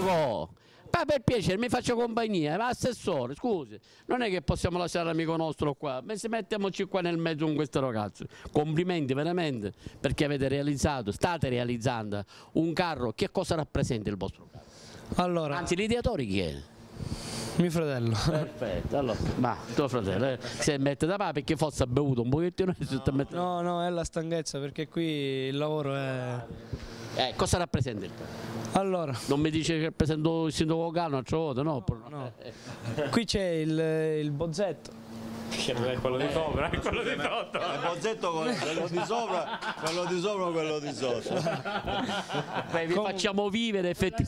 sindaco! Ma per piacere, mi faccio compagnia, ma assessore, scusi, non è che possiamo lasciare l'amico nostro qua, ma se mettiamoci qua nel mezzo con questo ragazzo. Complimenti veramente perché avete realizzato, state realizzando un carro, che cosa rappresenta il vostro carro? Allora... Anzi, l'ideatore chi è? Mio fratello. Perfetto, allora, ma tuo fratello eh, si mette da papà perché forse ha bevuto un pochettino no, no, no, è la stanchezza perché qui il lavoro è... Eh, cosa rappresenta il carro? Allora. Non mi dice che rappresento il sindaco Locano a Trovoto, no? no, no. Qui c'è il, il bozzetto che non è quello di sopra, è quello di sotto. Eh, il bozzetto quello di sopra, quello di sopra, quello di sotto. Beh, vi, facciamo vivere, effetti...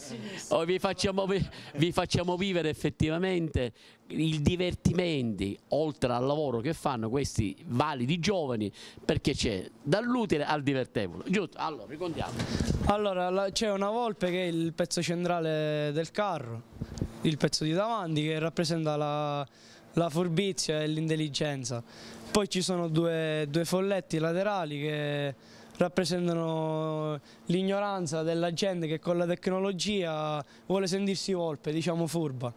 oh, vi, facciamo... vi facciamo vivere effettivamente il divertimenti oltre al lavoro che fanno questi validi giovani perché c'è dall'utile al divertevole. Giusto, allora ricordiamo allora, c'è una volpe che è il pezzo centrale del carro, il pezzo di davanti che rappresenta la, la furbizia e l'intelligenza. Poi ci sono due, due folletti laterali che rappresentano l'ignoranza della gente che con la tecnologia vuole sentirsi volpe, diciamo furba.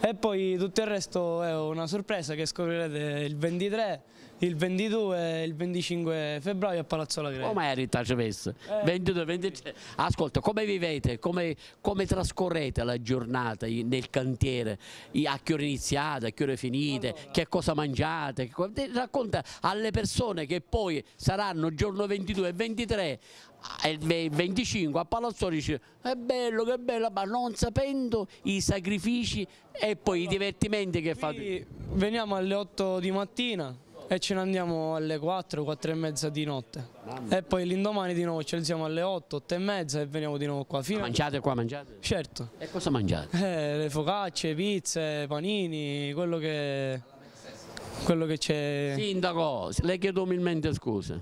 E poi tutto il resto è una sorpresa che scoprirete il 23 il 22 e il 25 febbraio a Palazzo La Greca. Come eri Taceves? Eh. 22, 23. Ascolta, come vivete, come, come, trascorrete la giornata nel cantiere? A che ora iniziate, a che ora finite, allora. che cosa mangiate? Racconta alle persone che poi saranno giorno 22 e 23 eh, il 25 a Palazzo dice è bello, che bello, ma non sapendo i sacrifici e poi i divertimenti che fate. Veniamo alle 8 di mattina, e ce ne andiamo alle 4, 4 e mezza di notte e poi l'indomani di nuovo ci alziamo alle 8, 8 e mezza e veniamo di nuovo qua. Fino mangiate qua, mangiate? Certo. E cosa mangiate? Eh, le focacce, pizze, panini, quello che... quello che c'è. Sindaco, le chiedo umilmente scusa.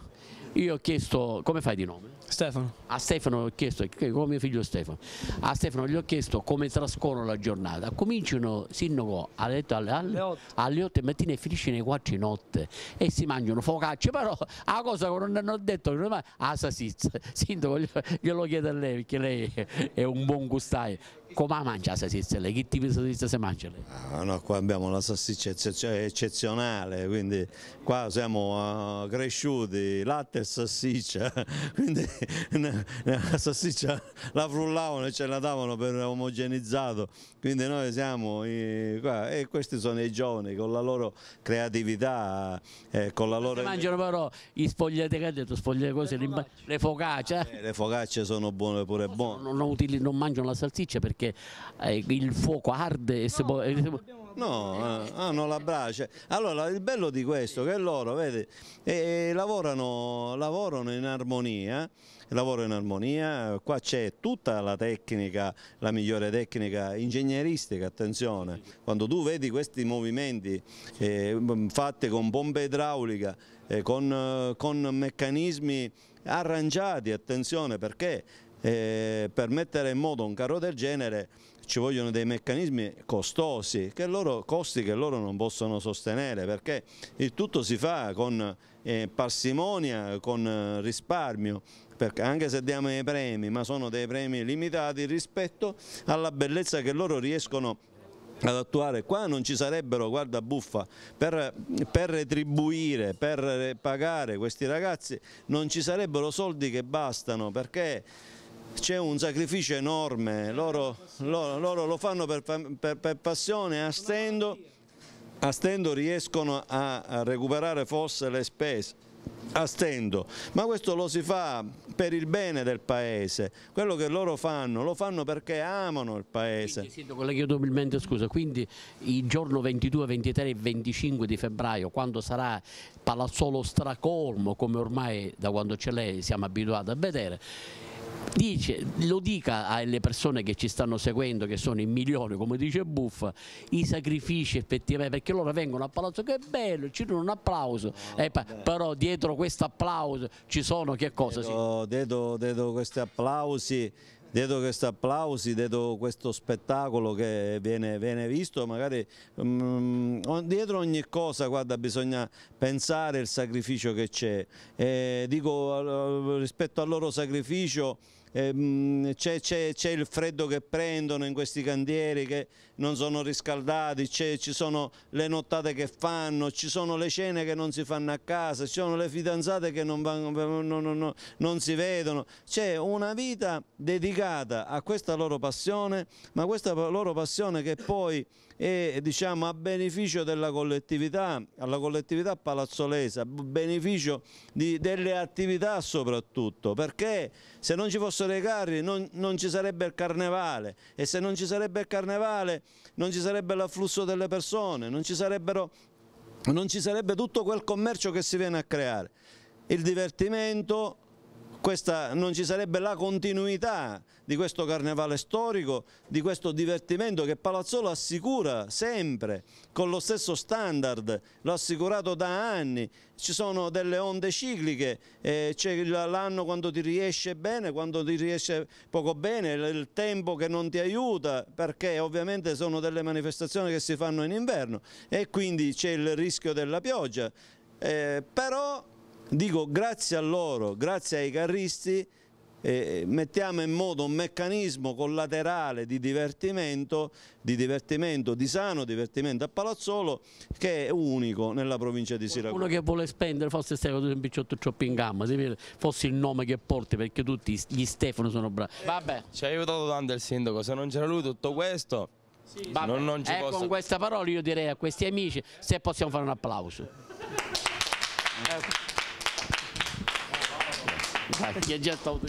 Io ho chiesto, come fai di nome? Stefano. A Stefano ho chiesto, come mio figlio Stefano, a Stefano gli ho chiesto come trascorre la giornata. Cominciano, si innocò alle, alle, alle, 8. alle 8 di mattina e finisce alle 4 di notte e si mangiano focacce, però la cosa che non hanno detto che non è la ah, salsiccia. Sindaco glielo chiedo a lei perché lei è un buon gustaio. Come mangia la salsiccia? Lei? Che tipo di salsiccia si mangia lei? Ah, no, qua abbiamo una salsiccia eccezionale, quindi qua siamo uh, cresciuti latte e salsiccia, quindi la salsiccia la frullavano e ce la davano per omogenizzato, quindi noi siamo qua e questi sono i giovani con la loro creatività, eh, con la loro... mangiano però i sfogliati che ha detto, sfogliate cose, le, focacce. le focacce. Eh. eh, le focacce sono buone pure buone. Non, non, non, mangiano la salsiccia perché eh, il fuoco arde e no, si può... No, hanno eh, ah, la brace. Allora, il bello di questo è che loro, vedi, eh, lavorano, lavorano in armonia lavoro in armonia, qua c'è tutta la tecnica, la migliore tecnica ingegneristica, attenzione, quando tu vedi questi movimenti eh, fatti con pompa idraulica, eh, con, eh, con, meccanismi arrangiati, attenzione perché eh, per mettere in moto un carro del genere ci vogliono dei meccanismi costosi, che loro, costi che loro non possono sostenere perché il tutto si fa con eh, parsimonia, con eh, risparmio, perché anche se diamo dei premi, ma sono dei premi limitati rispetto alla bellezza che loro riescono ad attuare. Qua non ci sarebbero, guarda buffa, per, per, retribuire, per pagare questi ragazzi non ci sarebbero soldi che bastano perché c'è un sacrificio enorme, loro, loro, loro lo fanno per, per, per passione, a stendo, riescono a, recuperare forse le spese a ma questo lo si fa per il bene del paese, quello che loro fanno, lo fanno perché amano il paese. Quindi, sindaco, scusa, quindi il giorno 22, 23 e 25 di febbraio, quando sarà Palazzolo stracolmo, come ormai da quando c'è lei siamo abituati a vedere, Dice, lo dica alle persone che ci stanno seguendo, che sono in milioni, come dice Buffa, i sacrifici effettivamente, perché loro vengono a Palazzo, che bello, ci danno un applauso, oh, eh, però dietro questo applauso ci sono che cosa? Dietro, sì? dietro, dietro questi applausi dietro questi applausi, dietro questo spettacolo che viene, viene visto, magari mh, mm, dietro ogni cosa guarda, bisogna pensare il sacrificio che c'è. dico eh, rispetto al loro sacrificio ehm, c'è il freddo che prendono in questi cantieri che non sono riscaldati, ci sono le nottate che fanno, ci sono le cene che non si fanno a casa, ci sono le fidanzate che non, vanno, non, non, non si vedono, c'è una vita dedicata a questa loro passione, ma questa loro passione che poi e diciamo, a beneficio della collettività, alla collettività palazzolese, a beneficio di, delle attività soprattutto, perché se non ci fossero i carri non, non ci sarebbe il carnevale e se non ci sarebbe il carnevale non ci sarebbe l'afflusso delle persone, non ci, non ci sarebbe tutto quel commercio che si viene a creare. Il divertimento, questa, non ci sarebbe la continuità di questo carnevale storico, di questo divertimento che Palazzolo assicura sempre con lo stesso standard, l'ha assicurato da anni, ci sono delle onde cicliche, eh, c'è l'anno quando ti riesce bene, quando ti riesce poco bene, il tempo che non ti aiuta perché ovviamente sono delle manifestazioni che si fanno in inverno e quindi c'è il rischio della pioggia, eh, però Dico grazie a loro, grazie ai carristi, eh, mettiamo in modo un meccanismo collaterale di divertimento, di divertimento, di sano divertimento a Palazzolo che è unico nella provincia di Siracusa. Uno che vuole spendere, forse stai un picciotto troppo in gamma, fosse il nome che porti perché tutti gli Stefano sono bravi. Vabbè. Ci ha aiutato tanto il sindaco, se non c'era lui tutto questo... Sì, vabbè, non, non ci eh, posso... Con queste parole io direi a questi amici se possiamo fare un applauso. Ecco. Ah, il a déjà tenté.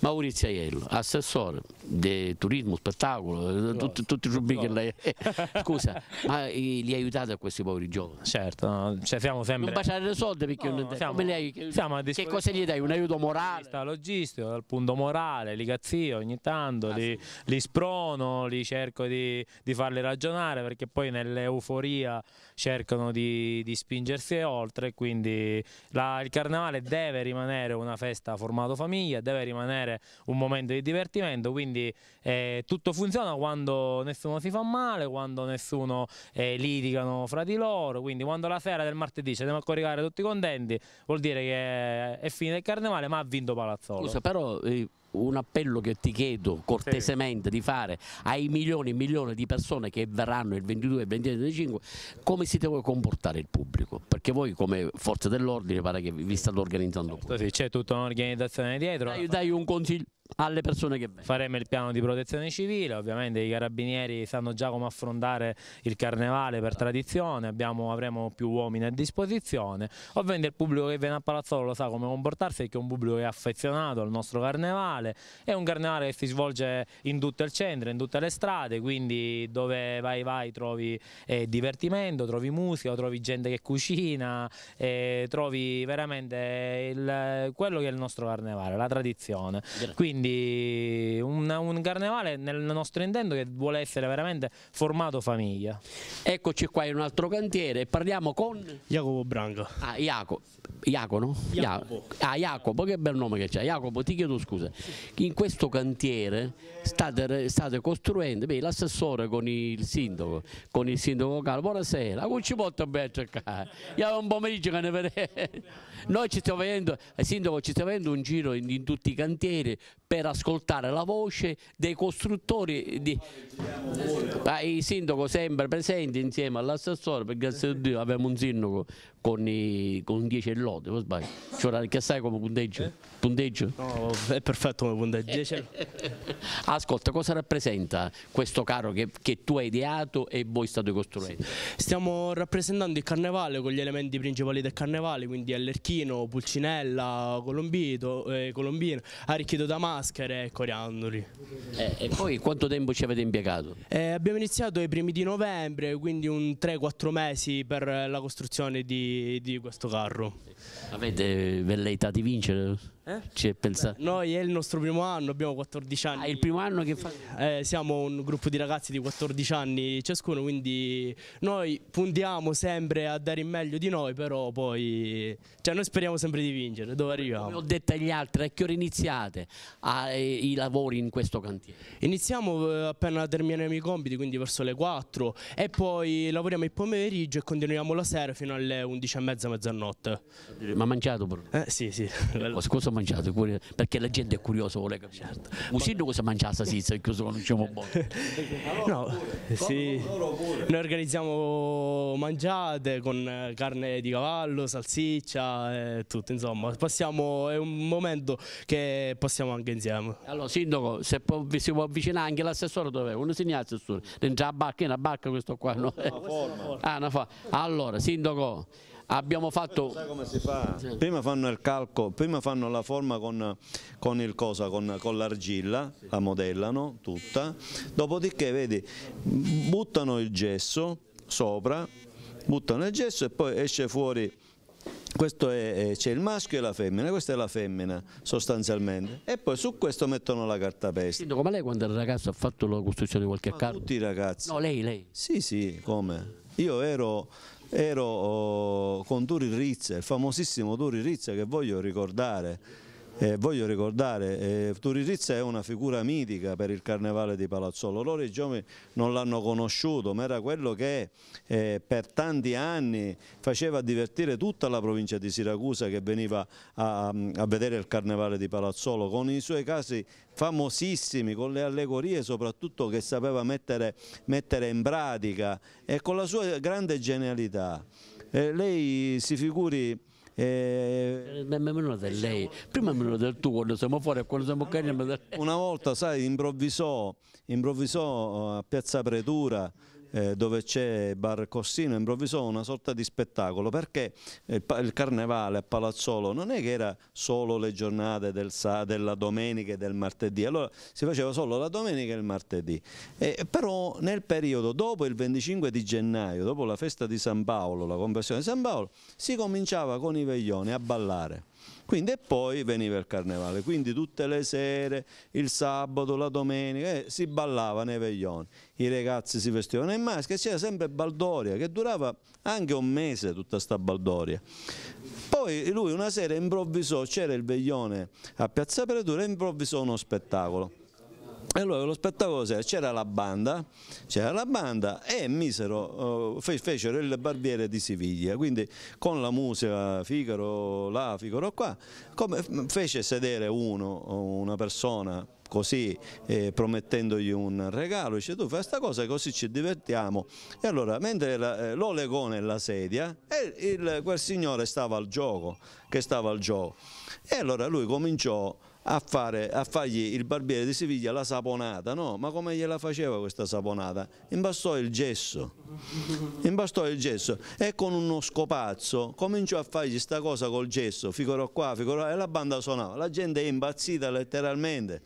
Maurizio Aiello, assessore di turismo, spettacolo, eh, tutti, tutti i rubini che lei... Scusa, ma li aiutate a questi poveri giovani? Certo, no, cioè siamo sempre... Non baciare i soldi perché no, non siamo, li... siamo a Che cosa gli dai? Un aiuto morale? Logistico, dal punto morale, li cazzio ogni tanto, ah, li, sì. li, sprono, li cerco di, di, farli ragionare perché poi nell'euforia cercano di, di, spingersi oltre, quindi la, il carnevale deve rimanere una festa formato famiglia, deve rimanere avere un momento di divertimento, quindi eh, tutto funziona quando nessuno si fa male, quando nessuno eh, litigano fra di loro, quindi quando la sera del martedì ci andiamo a coricare tutti contenti, vuol dire che è fine il carnevale ma ha vinto Palazzolo. Scusa, però... Eh un appello che ti chiedo cortesemente sì. di fare ai milioni e milioni di persone che verranno il 22 e il 23 25 come si deve comportare il pubblico perché voi come forza dell'ordine pare che vi state organizzando sì, c'è tutta un'organizzazione dietro dai, dai un consiglio alle persone che vengono. Faremo il piano di protezione civile, ovviamente i carabinieri sanno già come affrontare il carnevale per tradizione, abbiamo, avremo più uomini a disposizione, ovviamente il pubblico che viene a Palazzolo lo sa come comportarsi perché è un pubblico che è affezionato al nostro carnevale, è un carnevale che si svolge in tutto il centro, in tutte le strade, quindi dove vai vai trovi eh, divertimento, trovi musica, trovi gente che cucina, eh, trovi veramente il, quello che è il nostro carnevale, la tradizione. Quindi quindi un, un carnevale nel nostro intento che vuole essere veramente formato famiglia. Eccoci qua in un altro cantiere, parliamo con Jacopo Branco. Ah, Iaco. Iaco, no? Jacopo. Ah, Jacopo, che bel nome che c'è. Jacopo, ti chiedo scusa. In questo cantiere state, state costruendo, l'assessore con il sindaco, con il sindaco locale. Buonasera, non ci porta bene a cercare. Io un pomeriggio che ne vedete. Noi ci stiamo vedendo, eh, Sindaco, ci stiamo vedendo un giro in, in, tutti i cantieri per ascoltare la voce dei costruttori. Di... Ah, il Sindaco sempre presente insieme all'assessore, perché grazie a Dio abbiamo un sindaco con, i, con 10 e lode, non sbaglio. Cioè, che sai come punteggio? Eh? punteggio? No, è perfetto come punteggio. Eh. Ascolta, cosa rappresenta questo carro che, che, tu hai ideato e voi state costruendo? Stiamo rappresentando il carnevale con gli elementi principali del carnevale, quindi allerchino, pulcinella, colombito, eh, colombino, arricchito da maschere e coriandoli. Eh, e poi quanto tempo ci avete impiegato? Eh, abbiamo iniziato ai primi di novembre, quindi un 3-4 mesi per la costruzione di di, questo carro. Avete velleità di vincere? Eh? Ci è pensato. noi è il nostro primo anno, abbiamo 14 anni. Ah, il primo anno che fa? Eh, siamo un gruppo di ragazzi di 14 anni ciascuno, quindi noi puntiamo sempre a dare il meglio di noi, però poi... Cioè noi speriamo sempre di vincere, dove arriviamo? Come ho detto agli altri, a che ora iniziate a, i lavori in questo cantiere? Iniziamo eh, appena terminiamo i compiti, quindi verso le 4 e poi lavoriamo il pomeriggio e continuiamo la sera fino alle 11.30, mezzanotte. Ma mangiato? Bruno? Eh sì, sì. Eh, scusa, ma mangiato perché la gente è curiosa vuole capire Musino cosa mangia stasera che cosa mangiamo buono no, eh, sì. noi organizziamo mangiate con eh, carne di cavallo salsiccia e tutto insomma passiamo è un momento che passiamo anche insieme allora sindaco se può, si può avvicinare anche l'assessore dove uno segna l'assessore, dentro la barca una barca questo qua no? ah, una fa. allora sindaco abbiamo fatto... Sai come si fa? Prima fanno il calco, prima fanno la forma con, con il cosa, con, con l'argilla, sì. la modellano tutta, dopodiché vedi, buttano il gesso sopra, buttano il gesso e poi esce fuori questo è, c'è il maschio e la femmina, questa è la femmina sostanzialmente e poi su questo mettono la cartapesta. Sindaco, ma lei quando era ragazzo ha fatto la costruzione di qualche ma carro? tutti i ragazzi. No, lei, lei. Sì, sì, come? Io ero ero oh, con Duri Rizza, il famosissimo Duri Rizza che voglio ricordare eh, voglio ricordare, eh, Turirizza è una figura mitica per il carnevale di Palazzolo, loro i giovani non l'hanno conosciuto, ma era quello che eh, per tanti anni faceva divertire tutta la provincia di Siracusa che veniva a, a vedere il carnevale di Palazzolo con i suoi casi famosissimi, con le allegorie soprattutto che sapeva mettere, mettere in pratica e con la sua grande genialità. Eh, lei si figuri eh... Meno del lei, prima meno del tuo quando siamo fuori e quando siamo ah, carini. Una volta, sai, improvvisò, improvvisò eh, a Piazza Pretura eh, dove c'è Bar Cossino improvvisò una sorta di spettacolo perché eh, il, il, carnevale a Palazzolo non è che era solo le giornate del, della domenica e del martedì, allora si faceva solo la domenica e il martedì, eh, però nel periodo dopo il 25 di gennaio, dopo la festa di San Paolo, la conversione di San Paolo, si cominciava con i veglioni a ballare. Quindi, e poi veniva il carnevale, quindi tutte le sere, il sabato, la domenica, eh, si ballava nei veglioni, i ragazzi si vestivano in maschera, c'era sempre baldoria che durava anche un mese tutta questa baldoria. Poi lui una sera improvvisò, c'era il veglione a Piazza Pretura, improvvisò uno spettacolo allora lo spettacolo sera c'era la banda, c'era la banda e misero, eh, fecero il barbiere di Siviglia, quindi con la musica Figaro là, Figaro qua, come fece sedere uno, una persona così eh, promettendogli un regalo, dice tu fai questa cosa così ci divertiamo e allora mentre la, eh, lo legò nella sedia e il, quel signore stava al gioco, che stava al gioco e allora lui cominciò a, fare, a, fargli il barbiere di Siviglia la saponata, no? Ma come gliela faceva questa saponata? Imbastò il gesso, imbastò il gesso e con uno scopazzo cominciò a fargli questa cosa col gesso, figurò qua, figurò là, e la banda suonava, la gente è impazzita letteralmente.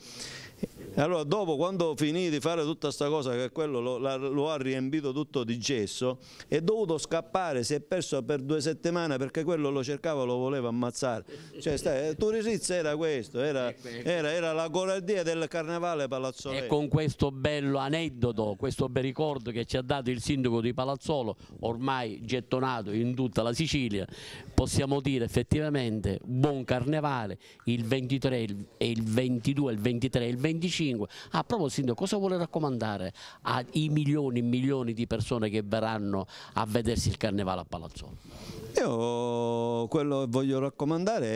E allora dopo quando finì di fare tutta questa cosa che quello lo, la, lo, ha riempito tutto di gesso è dovuto scappare, si è perso per due settimane perché quello lo cercava lo voleva ammazzare. Cioè, stai, eh, era questo, era, eh, era, era, la coradia del carnevale Palazzolo. E con questo bello aneddoto, questo bel ricordo che ci ha dato il sindaco di Palazzolo, ormai gettonato in tutta la Sicilia, possiamo dire effettivamente buon carnevale il 23 e il 22, il 23 e il 25 2025. Ah, proprio Sindaco, cosa vuole raccomandare ai milioni e milioni di persone che verranno a vedersi il carnevale a Palazzolo? Io quello che voglio raccomandare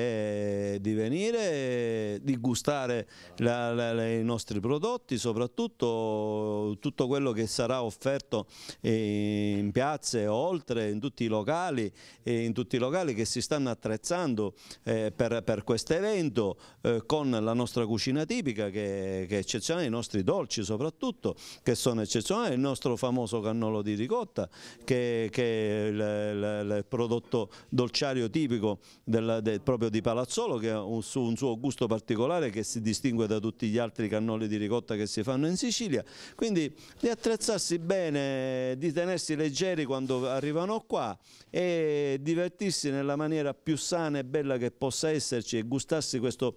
è di venire, di gustare la, la, i nostri prodotti, soprattutto tutto quello che sarà offerto in piazze, oltre, in tutti i locali, in tutti i locali che si stanno attrezzando eh, per, per questo evento eh, con la nostra cucina tipica che, che eccezionale, i nostri dolci soprattutto, che sono eccezionali, il nostro famoso cannolo di ricotta, che, che è il, il, il, prodotto dolciario tipico del, del, proprio di Palazzolo, che ha un, un suo gusto particolare che si distingue da tutti gli altri cannoli di ricotta che si fanno in Sicilia. Quindi di attrezzarsi bene, di tenersi leggeri quando arrivano qua e divertirsi nella maniera più sana e bella che possa esserci e gustarsi questo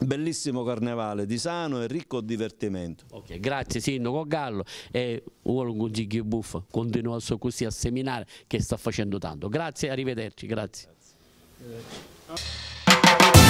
bellissimo carnevale di sano e ricco divertimento. Okay, grazie Sindaco Gallo e Uolo Consiglio Buffo continua così a seminare che sta facendo tanto. Grazie, arrivederci, grazie. grazie.